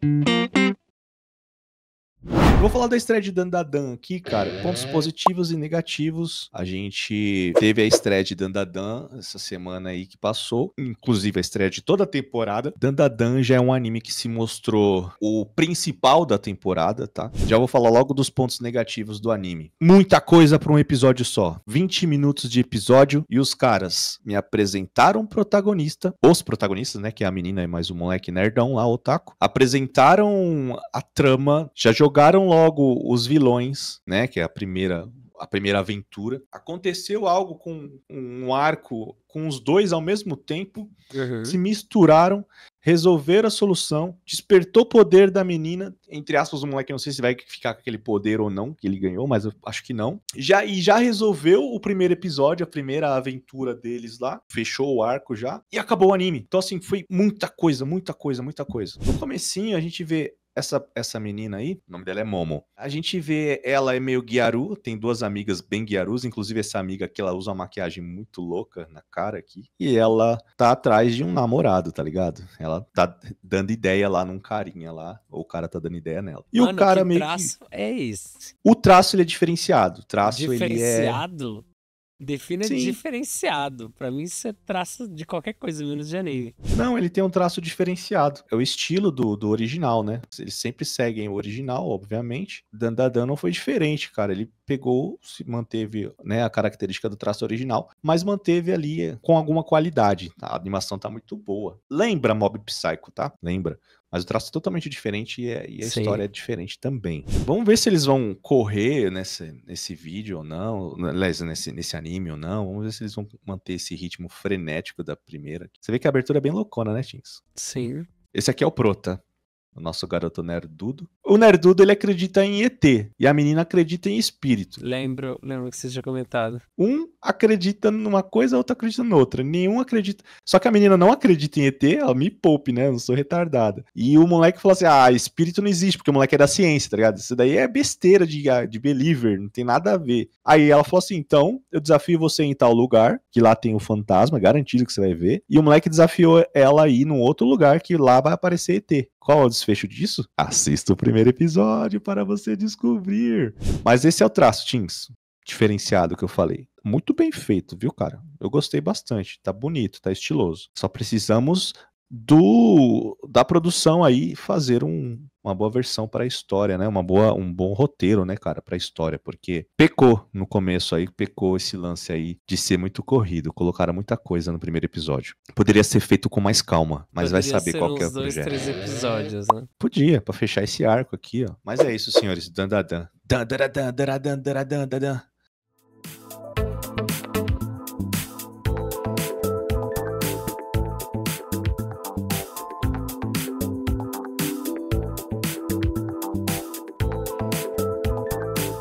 Música Vou falar da estreia de Dandadan aqui, cara. É. Pontos positivos e negativos. A gente teve a estreia de Dandadan essa semana aí que passou, inclusive a estreia de toda a temporada. Dandadan já é um anime que se mostrou o principal da temporada, tá? Já vou falar logo dos pontos negativos do anime. Muita coisa para um episódio só. 20 minutos de episódio e os caras me apresentaram o um protagonista, os protagonistas, né, que é a menina e é mais o moleque nerdão lá, o Taco, apresentaram a trama, já jogaram logo os vilões, né, que é a primeira a primeira aventura, aconteceu algo com um arco com os dois ao mesmo tempo, uhum. se misturaram, resolveram a solução, despertou o poder da menina, entre aspas, o moleque não sei se vai ficar com aquele poder ou não, que ele ganhou, mas eu acho que não. Já e já resolveu o primeiro episódio, a primeira aventura deles lá, fechou o arco já e acabou o anime. Então assim, foi muita coisa, muita coisa, muita coisa. No comecinho a gente vê essa, essa menina aí, o nome dela é Momo. A gente vê ela é meio guiaru, tem duas amigas bem guiarus, inclusive essa amiga que ela usa uma maquiagem muito louca na cara aqui. E ela tá atrás de um namorado, tá ligado? Ela tá dando ideia lá num carinha lá, ou o cara tá dando ideia nela. E Mano, o cara que meio traço que... é isso. O traço ele é diferenciado. O traço diferenciado? ele é Defina Sim. diferenciado. Para mim, isso é traço de qualquer coisa, menos de Janeiro. Não, ele tem um traço diferenciado. É o estilo do, do original, né? Eles sempre seguem o original, obviamente. Dandadan não foi diferente, cara. Ele pegou, se manteve né, a característica do traço original, mas manteve ali com alguma qualidade. Tá? A animação tá muito boa. Lembra Mob Psycho, tá? Lembra. Mas o traço é totalmente diferente e, a, é, e a história é diferente também. Vamos ver se eles vão correr nesse, nesse vídeo ou não, aliás, nesse, nesse anime ou não. Vamos ver se eles vão manter esse ritmo frenético da primeira. Você vê que a abertura é bem loucona, né, Tins? Sim. Esse aqui é o Prota, o nosso garoto nerdudo o Nerdudo ele acredita em ET e a menina acredita em espírito. Lembro, lembro que você já comentado. Um acredita numa coisa, outro acredita noutra. Nenhum acredita. Só que a menina não acredita em ET, ela me poupe, né? Eu não sou retardada. E o moleque falou assim: ah, espírito não existe, porque o moleque é da ciência, tá ligado? Isso daí é besteira de, de believer, não tem nada a ver. Aí ela falou assim: então, eu desafio você em tal lugar, que lá tem o fantasma, garantido que você vai ver. E o moleque desafiou ela a ir num outro lugar que lá vai aparecer ET. Qual é o desfecho disso? Assista o primeiro primeiro episódio para você descobrir. Mas esse é o traço, Teams, diferenciado que eu falei. Muito bem feito, viu, cara? Eu gostei bastante. Tá bonito, tá estiloso. Só precisamos do da produção aí fazer um, uma boa versão para a história, né? Uma boa, um bom roteiro, né, cara, para a história, porque pecou no começo aí, pecou esse lance aí de ser muito corrido, colocaram muita coisa no primeiro episódio. Poderia ser feito com mais calma, mas Poderia vai saber ser qual que é o dois, projeto. três episódios, né? Podia, para fechar esse arco aqui, ó. Mas é isso, senhores, dan dan dan dan dan dan dan dan dan dan